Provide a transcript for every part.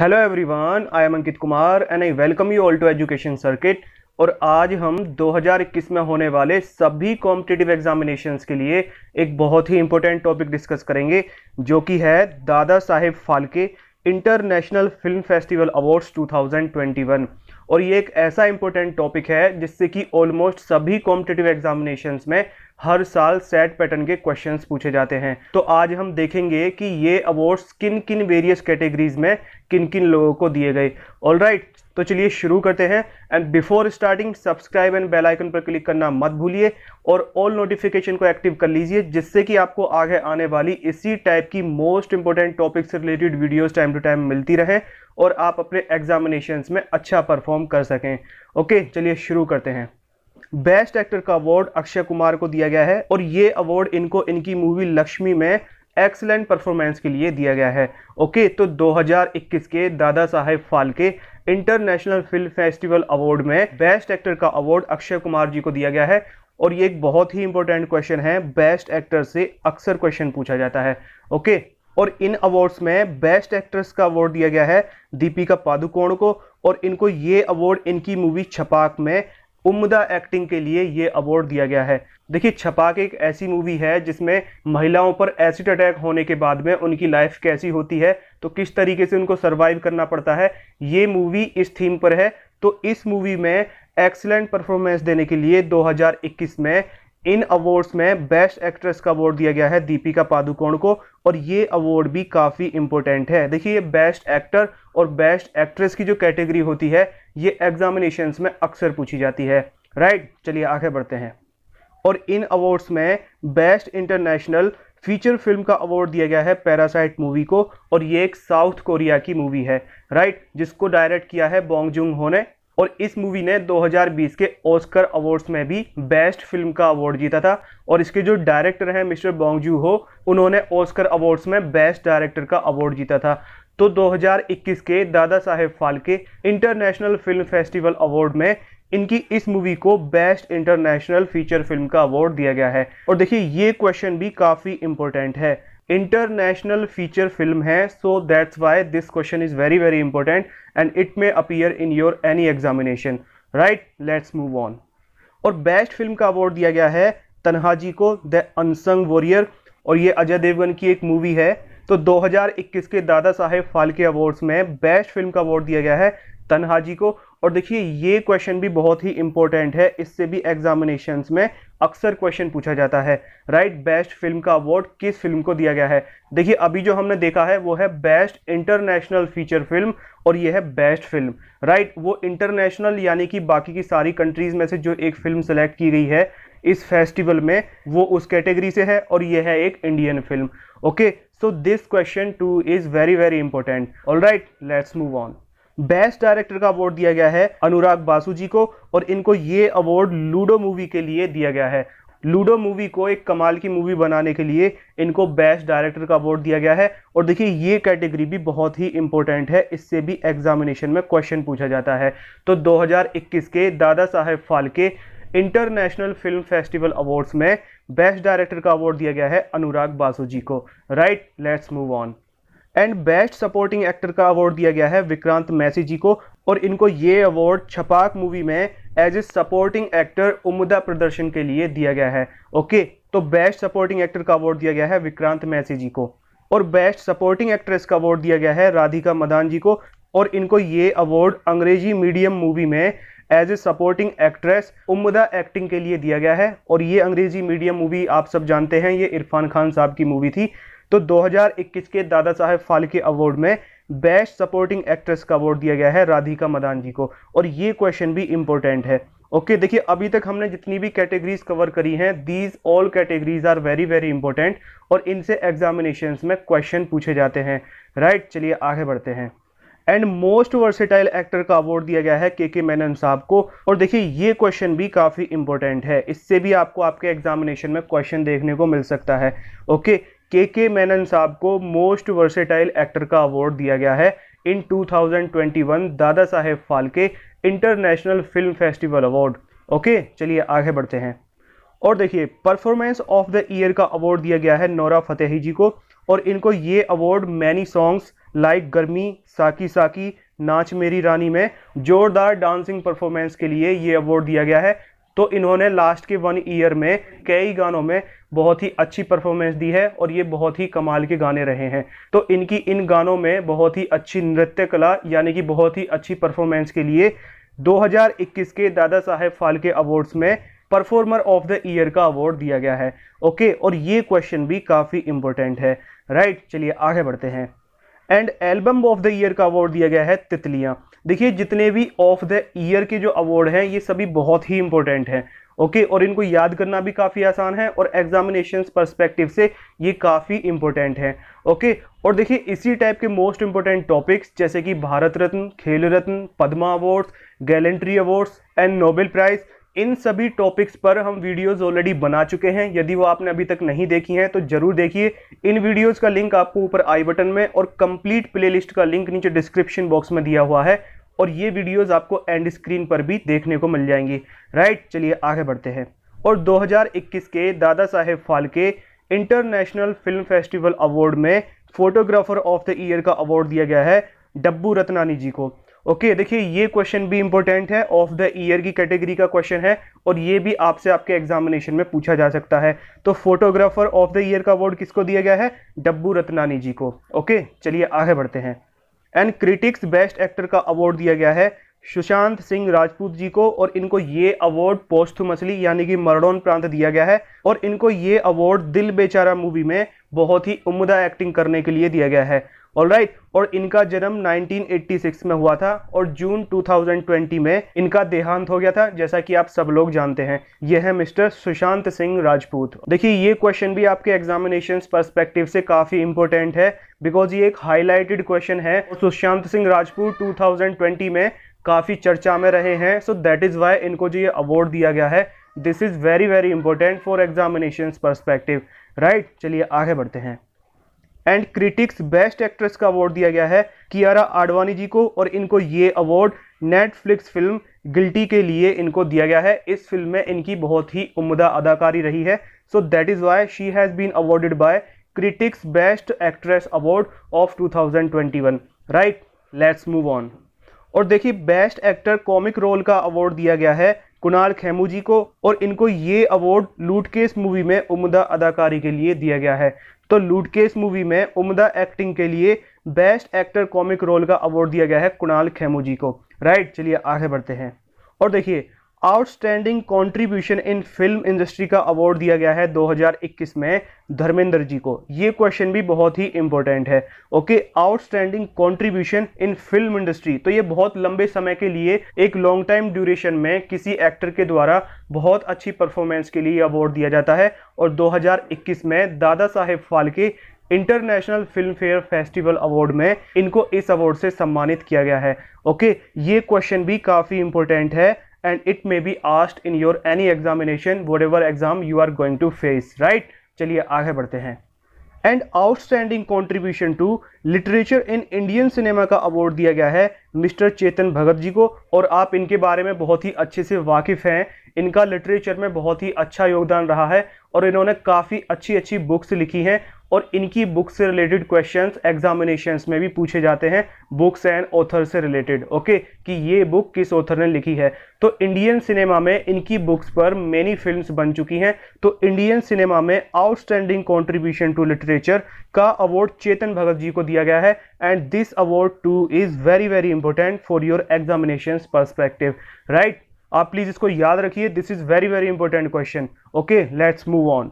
Hello everyone I am Ankit Kumar and I welcome you all to education circuit और आज हम 2021 में होने वाले सभी कॉम्पिटेटिव एग्जामिनेशंस के लिए एक बहुत ही इंपॉर्टेंट टॉपिक डिस्कस करेंगे जो कि है Dada Saheb Phalke international film festival awards 2021 और ये एक ऐसा इंपॉर्टेंट टॉपिक है जिससे कि ऑलमोस्ट सभी कॉम्पिटेटिव एग्जामिनेशंस में हर साल सेट पैटर्न के क्वेश्चंस पूछे जाते हैं तो आज हम देखेंगे कि ये अवार्ड्स किन किन वेरियस कैटेगरीज में किन किन लोगों को दिए गए ऑल राइट right, तो चलिए शुरू करते हैं and before starting subscribe and bell icon पर क्लिक करना मत भूलिए और ऑल नोटिफिकेशन को एक्टिव कर लीजिए जिससे कि आपको आगे आने वाली इसी टाइप की मोस्ट इंपॉर्टेंट टॉपिक से related videos time to time मिलती रहे और आप अपने एग्जामिनेशन में अच्छा परफॉर्म कर सकें ओके चलिए शुरू करते हैं बेस्ट एक्टर का अवार्ड अक्षय कुमार को दिया गया है और ये अवार्ड इनको इनकी मूवी लक्ष्मी में एक्सलेंट परफॉर्मेंस के लिए दिया गया है ओके तो 2021 के Dada Saheb Phalke international film festival award में बेस्ट एक्टर का अवार्ड अक्षय कुमार जी को दिया गया है और ये एक बहुत ही इंपॉर्टेंट क्वेश्चन है बेस्ट एक्टर से अक्सर क्वेश्चन पूछा जाता है ओके और इन अवार्ड्स में बेस्ट एक्ट्रेस का अवार्ड दिया गया है दीपिका पादुकोण को और इनको ये अवार्ड इनकी मूवी छपाक में उम्दा एक्टिंग के लिए ये अवार्ड दिया गया है देखिए छपाक एक ऐसी मूवी है जिसमें महिलाओं पर एसिड अटैक होने के बाद में उनकी लाइफ कैसी होती है तो किस तरीके से उनको सर्वाइव करना पड़ता है ये मूवी इस थीम पर है तो इस मूवी में एक्सलेंट परफॉर्मेंस देने के लिए 2021 में इन अवार्ड्स में बेस्ट एक्ट्रेस का अवार्ड दिया गया है दीपिका पादुकोण को और ये अवार्ड भी काफ़ी इंपॉर्टेंट है देखिए बेस्ट एक्टर और बेस्ट एक्ट्रेस की जो कैटेगरी होती है ये एग्जामिनेशंस में अक्सर पूछी जाती है राइट चलिए आगे बढ़ते हैं और इन अवार्ड्स में बेस्ट इंटरनेशनल फीचर फिल्म का अवार्ड दिया गया है पैरासाइट मूवी को और ये एक साउथ कोरिया की मूवी है राइट जिसको डायरेक्ट किया है बोंग जुंग हो ने और इस मूवी ने 2020 के ऑस्कर अवार्ड्स में भी बेस्ट फिल्म का अवार्ड जीता था और इसके जो डायरेक्टर हैं मिस्टर बोंगजू हो उन्होंने ऑस्कर अवार्ड्स में बेस्ट डायरेक्टर का अवार्ड जीता था तो 2021 के Dada Saheb Phalke international film festival award में इनकी इस मूवी को बेस्ट इंटरनेशनल फीचर फिल्म का अवार्ड दिया गया है और देखिए ये क्वेश्चन भी काफ़ी इंपॉर्टेंट है इंटरनेशनल फीचर फिल्म है so that's why this question is very very important and it may appear in your any examination right let's move on और बेस्ट फिल्म का अवार्ड दिया गया है तन्हाजी को द अनसंग वॉरियर और ये अजय देवगन की एक मूवी है तो 2021 के दादा साहेब फाल्के अवार्ड्स में बेस्ट फिल्म का अवार्ड दिया गया है तनहाजी को और देखिए ये क्वेश्चन भी बहुत ही इंपॉर्टेंट है इससे भी एग्जामिनेशन में अक्सर क्वेश्चन पूछा जाता है राइट बेस्ट फिल्म का अवार्ड किस फिल्म को दिया गया है देखिए अभी जो हमने देखा है वो है बेस्ट इंटरनेशनल फीचर फिल्म और ये है बेस्ट फिल्म राइट वो इंटरनेशनल यानी कि बाकी की सारी कंट्रीज में से जो एक फिल्म सेलेक्ट की गई है इस फेस्टिवल में वो उस कैटेगरी से है और यह है एक Indian film okay So this question too is very very important. All right, let's move on. Best director का अवार्ड दिया गया है अनुराग बासु जी को और इनको ये अवार्ड लूडो मूवी के लिए दिया गया है लूडो मूवी को एक कमाल की मूवी बनाने के लिए इनको बेस्ट डायरेक्टर का अवार्ड दिया गया है और देखिए ये कैटेगरी भी बहुत ही इंपॉर्टेंट है इससे भी एग्जामिनेशन में क्वेश्चन पूछा जाता है तो 2021 के Dada Saheb Phalke international film festival awards में बेस्ट डायरेक्टर का अवार्ड दिया गया है अनुराग बासु जी को right let's move on and best supporting actor का अवार्ड दिया गया है विक्रांत मैसी जी को और इनको ये अवार्ड छपाक मूवी में एज ए सपोर्टिंग एक्टर उमदा प्रदर्शन के लिए दिया गया है ओके तो बेस्ट सपोर्टिंग एक्टर का अवार्ड दिया गया है विक्रांत मैसी जी को और बेस्ट सपोर्टिंग एक्ट्रेस का अवार्ड दिया गया है राधिका मदान जी को और इनको ये अवार्ड अंग्रेजी मीडियम मूवी में एज ए सपोर्टिंग एक्ट्रेस उम्मदा एक्टिंग के लिए दिया गया है और ये अंग्रेजी मीडियम मूवी आप सब जानते हैं ये इरफान खान साहब की मूवी थी तो 2021 के दादा साहेब फालके अवार्ड में बेस्ट सपोर्टिंग एक्ट्रेस का अवार्ड दिया गया है राधिका मदान जी को और ये क्वेश्चन भी इंपॉर्टेंट है ओके okay, देखिए अभी तक हमने जितनी भी कैटेगरीज कवर करी हैं these all categories are very very important और इनसे एग्जामिनेशन में क्वेश्चन पूछे जाते हैं राइट right, चलिए आगे बढ़ते हैं एंड मोस्ट वर्सेटाइल एक्टर का अवार्ड दिया गया है के के मैनन साहब को और देखिए ये क्वेश्चन भी काफ़ी इंपॉर्टेंट है इससे भी आपको आपके एग्जामिनेशन में क्वेश्चन देखने को मिल सकता है ओके के के मैनन साहब को मोस्ट वर्सेटाइल एक्टर का अवार्ड दिया गया है in 2021 Dada Saheb Phalke international film festival award okay चलिए आगे बढ़ते हैं और देखिए परफॉर्मेंस ऑफ द ईयर का अवार्ड दिया गया है नौरा फतेही जी को और इनको ये अवार्ड मैनी सॉन्ग्स लाइक गर्मी साकी साकी नाच मेरी रानी में जोरदार डांसिंग परफॉर्मेंस के लिए ये अवार्ड दिया गया है तो इन्होंने लास्ट के वन ईयर में कई गानों में बहुत ही अच्छी परफॉर्मेंस दी है और ये बहुत ही कमाल के गाने रहे हैं तो इनकी इन गानों में बहुत ही अच्छी नृत्य कला यानी कि बहुत ही अच्छी परफॉर्मेंस के लिए 2021 के दादा साहेब फालके अवार्ड्स में परफॉर्मर ऑफ द ईयर का अवार्ड दिया गया है ओके और ये क्वेश्चन भी काफ़ी इंपॉर्टेंट है राइट चलिए आगे बढ़ते हैं and album of the year का अवार्ड दिया गया है तितलियाँ देखिए जितने भी ऑफ द ईयर के जो अवार्ड हैं ये सभी बहुत ही इंपॉर्टेंट हैं ओके और इनको याद करना भी काफ़ी आसान है और एग्जामिनेशन परस्पेक्टिव से ये काफ़ी इंपॉर्टेंट है ओके और देखिए इसी टाइप के मोस्ट इंपॉर्टेंट टॉपिक्स जैसे कि Bharat Ratna Khel Ratna Padma awards gallantry awards and Nobel prize इन सभी टॉपिक्स पर हम वीडियोस ऑलरेडी बना चुके हैं यदि वो आपने अभी तक नहीं देखी हैं तो जरूर देखिए इन वीडियोस का लिंक आपको ऊपर आई बटन में और कंप्लीट प्लेलिस्ट का लिंक नीचे डिस्क्रिप्शन बॉक्स में दिया हुआ है और ये वीडियोस आपको एंड स्क्रीन पर भी देखने को मिल जाएंगी राइट चलिए आगे बढ़ते हैं और दो के Dada Saheb Phalke international film festival award में फोटोग्राफर ऑफ द ईयर का अवार्ड दिया गया है डब्बू रत्नानी जी को ओके okay, देखिए ये क्वेश्चन भी इंपॉर्टेंट है ऑफ द ईयर की कैटेगरी का क्वेश्चन है और ये भी आपसे आपके एग्जामिनेशन में पूछा जा सकता है तो फोटोग्राफर ऑफ द ईयर का अवार्ड किसको दिया गया है डब्बू रत्नानी जी को ओके okay, चलिए आगे बढ़ते हैं एंड क्रिटिक्स बेस्ट एक्टर का अवार्ड दिया गया है सुशांत सिंह राजपूत जी को और इनको ये अवार्ड पोस्टमसली यानी कि मरडोन प्रांत दिया गया है और इनको ये अवार्ड दिल बेचारा मूवी में बहुत ही उमदा एक्टिंग करने के लिए दिया गया है ऑलराइट right? और इनका जन्म 1986 में हुआ था और जून 2020 में इनका देहांत हो गया था जैसा कि आप सब लोग जानते हैं यह है मिस्टर सुशांत सिंह राजपूत देखिए ये क्वेश्चन भी आपके एग्जामिनेशन पर्सपेक्टिव से काफ़ी इंपॉर्टेंट है बिकॉज ये एक हाईलाइटेड क्वेश्चन है और सुशांत सिंह राजपूत 2020 में काफ़ी चर्चा में रहे हैं सो दैट इज़ वाई इनको जो ये अवार्ड दिया गया है this is very very important for examination perspective right चलिए आगे बढ़ते हैं एंड क्रिटिक्स बेस्ट एक्ट्रेस का अवार्ड दिया गया है कियारा आडवाणी जी को और इनको ये अवार्ड नेटफ्लिक्स फिल्म गिल्टी के लिए इनको दिया गया है इस फिल्म में इनकी बहुत ही उमदा अदाकारी रही है so that is why she has been awarded by critics best actress award of 2021 right let's move on और देखिए बेस्ट एक्टर कॉमिक रोल का अवार्ड दिया गया है कुणाल खेमू जी को और इनको ये अवार्ड लूटकेस मूवी में उमदा अदाकारी के लिए दिया गया है तो लूटकेस मूवी में उमदा एक्टिंग के लिए बेस्ट एक्टर कॉमिक रोल का अवार्ड दिया गया है कुणाल खेमू जी को राइट चलिए आगे बढ़ते हैं और देखिए outstanding contribution in film industry का अवार्ड दिया गया है 2021 में धर्मेंद्र जी को ये क्वेश्चन भी बहुत ही इंपॉर्टेंट है okay outstanding contribution in film industry तो ये बहुत लंबे समय के लिए एक लॉन्ग टाइम ड्यूरेशन में किसी एक्टर के द्वारा बहुत अच्छी परफॉर्मेंस के लिए अवार्ड दिया जाता है और दो में Dada Saheb Phalke international film fair festival award में इनको इस अवार्ड से सम्मानित किया गया है ओके ये क्वेश्चन भी काफ़ी इंपॉर्टेंट है and it may be asked in your any examination whatever exam you are going to face right चलिए आगे बढ़ते हैं and outstanding contribution to literature in Indian cinema का अवार्ड दिया गया है मिस्टर चेतन भगत जी को और आप इनके बारे में बहुत ही अच्छे से वाकिफ़ हैं इनका लिटरेचर में बहुत ही अच्छा योगदान रहा है और इन्होंने काफ़ी अच्छी अच्छी बुक्स लिखी हैं और इनकी बुक से रिलेटेड क्वेश्चंस एग्जामिनेशंस में भी पूछे जाते हैं बुक्स एंड ऑथर से रिलेटेड ओके कि ये बुक किस ऑथर ने लिखी है तो इंडियन सिनेमा में इनकी बुक्स पर मेनी फिल्म्स बन चुकी हैं तो इंडियन सिनेमा में आउटस्टैंडिंग कॉन्ट्रीब्यूशन टू लिटरेचर का अवार्ड चेतन भगत जी को दिया गया है and this award too is very very important for your examination perspective right आप प्लीज़ इसको याद रखिए this is very very important question okay let's move on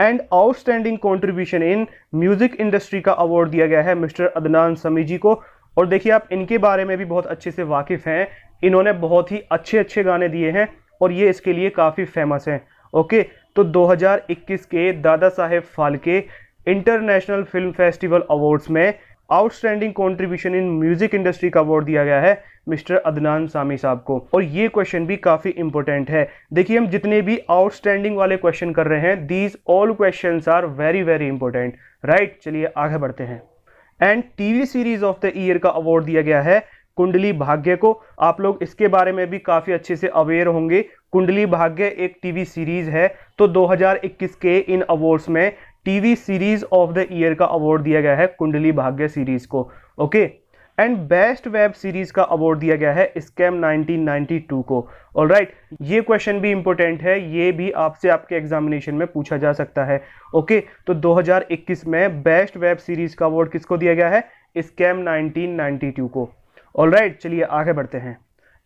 and outstanding contribution in music industry का award दिया गया है mister Adnan समी जी को और देखिए आप इनके बारे में भी बहुत अच्छे से वाकिफ़ हैं इन्होंने बहुत ही अच्छे अच्छे गाने दिए हैं और ये इसके लिए काफ़ी फेमस हैं ओके तो 2021 के Dada Saheb Phalke international film festival awards में outstanding contribution in music industry का अवार्ड दिया गया है मिस्टर अदनान सामी साहब को और ये क्वेश्चन भी काफ़ी इंपॉर्टेंट है देखिए हम जितने भी आउटस्टैंडिंग वाले क्वेश्चन कर रहे हैं these all question are very very important right चलिए आगे बढ़ते हैं and TV series of the year का अवार्ड दिया गया है कुंडली भाग्य को आप लोग इसके बारे में भी काफ़ी अच्छे से अवेयर होंगे कुंडली भाग्य एक टीवी सीरीज है तो 2021 के इन अवार्ड्स में TV series of the year का अवार्ड दिया गया है कुंडली भाग्य सीरीज को okay and best web series का अवार्ड दिया गया है स्कैम 1992 को ऑल राइट right, ये क्वेश्चन भी इंपॉर्टेंट है ये भी आपसे आपके एग्जामिनेशन में पूछा जा सकता है ओके okay, तो 2021 में बेस्ट वेब सीरीज का अवार्ड किसको दिया गया है स्कैम 1992 को ऑल राइट right, चलिए आगे बढ़ते हैं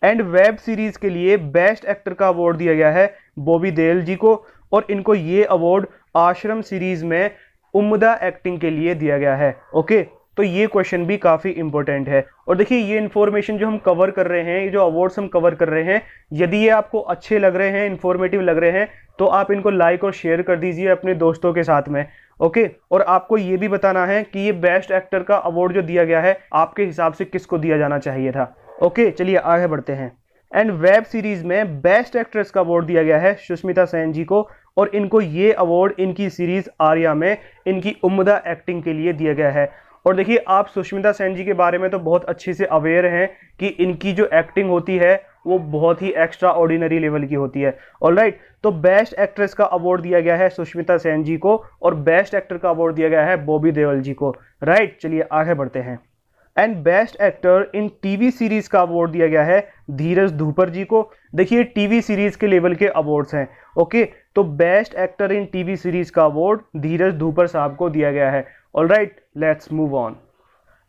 एंड वेब सीरीज के लिए बेस्ट एक्टर का अवार्ड दिया गया है बॉबी देल जी को और इनको ये अवार्ड आश्रम सीरीज में उमदा एक्टिंग के लिए दिया गया है ओके okay, तो ये क्वेश्चन भी काफ़ी इंपॉर्टेंट है और देखिए ये इन्फॉर्मेशन जो हम कवर कर रहे हैं ये जो अवार्ड्स हम कवर कर रहे हैं यदि ये आपको अच्छे लग रहे हैं इन्फॉर्मेटिव लग रहे हैं तो आप इनको लाइक और शेयर कर दीजिए अपने दोस्तों के साथ में ओके और आपको ये भी बताना है कि ये बेस्ट एक्टर का अवार्ड जो दिया गया है आपके हिसाब से किसको दिया जाना चाहिए था ओके चलिए आगे बढ़ते हैं एंड वेब सीरीज में बेस्ट एक्ट्रेस का अवार्ड दिया गया है सुष्मिता सेन जी को और इनको ये अवार्ड इनकी सीरीज आर्या में इनकी उम्दा एक्टिंग के लिए दिया गया है और देखिए आप सुष्मिता सेन जी के बारे में तो बहुत अच्छे से अवेयर हैं कि इनकी जो एक्टिंग होती है वो बहुत ही एक्स्ट्रा ऑर्डिनरी लेवल की होती है ऑल राइट तो बेस्ट एक्ट्रेस का अवार्ड दिया गया है सुष्मिता सेन जी को और बेस्ट एक्टर का अवार्ड दिया गया है बॉबी देवल जी को राइट चलिए आगे बढ़ते हैं and best actor in TV series का अवार्ड दिया गया है धीरज धूपर जी को देखिए टीवी सीरीज़ के लेवल के अवार्ड्स हैं ओके तो best actor in TV series का अवार्ड धीरज धूपर साहब को दिया गया है all right right right, let's move on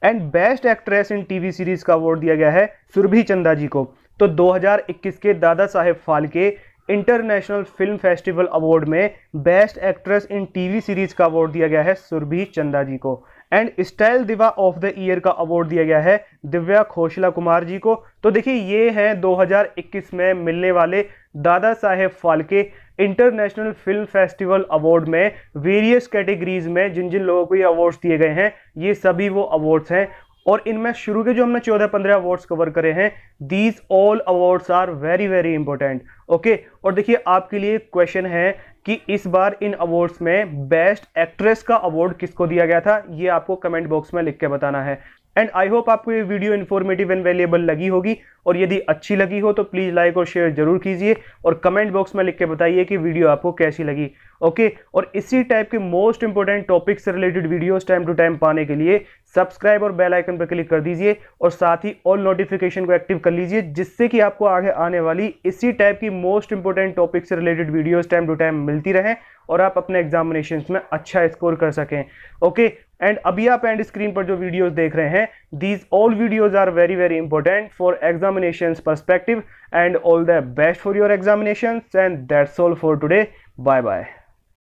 and best actress in TV series का अवार्ड दिया गया है सुरभि चंदा जी को तो 2021 के Dada Saheb Phalke international film festival award में best actress in TV series का अवार्ड दिया गया है सुरभि चंदा जी को and style diva of the year का अवार्ड दिया गया है दिव्या खोशला कुमार जी को तो देखिए ये हैं 2021 में मिलने वाले Dada Saheb Phalke international film festival award में वेरियस कैटेगरीज में जिन जिन लोगों को ये अवार्ड्स दिए गए हैं ये सभी वो अवार्ड्स हैं और इनमें शुरू के जो हमने चौदह पंद्रह अवार्ड्स कवर करे हैं these all awards are very very important okay और देखिए आपके लिए क्वेश्चन है कि इस बार इन अवार्ड्स में बेस्ट एक्ट्रेस का अवार्ड किसको दिया गया था ये आपको कमेंट बॉक्स में लिख के बताना है एंड आई होप आपको ये वीडियो इन्फॉर्मेटिव एंड वैल्यूएबल लगी होगी और यदि अच्छी लगी हो तो प्लीज़ लाइक और शेयर जरूर कीजिए और कमेंट बॉक्स में लिख के बताइए कि वीडियो आपको कैसी लगी ओके और इसी टाइप के मोस्ट इंपॉर्टेंट टॉपिक से related videos time to time पाने के लिए सब्सक्राइब और बेल आइकन पर क्लिक कर दीजिए और साथ ही ऑल नोटिफिकेशन को एक्टिव कर लीजिए जिससे कि आपको आगे आने वाली इसी टाइप की मोस्ट इंपॉर्टेंट टॉपिक से related videos time to time मिलती रहें और आप अपने एग्जामिनेशन में अच्छा स्कोर कर सकें ओके एंड अभी आप एंड स्क्रीन पर जो वीडियोस देख रहे हैं these all videos are very very important for examination perspective and all the best for your examination and that's all for today bye bye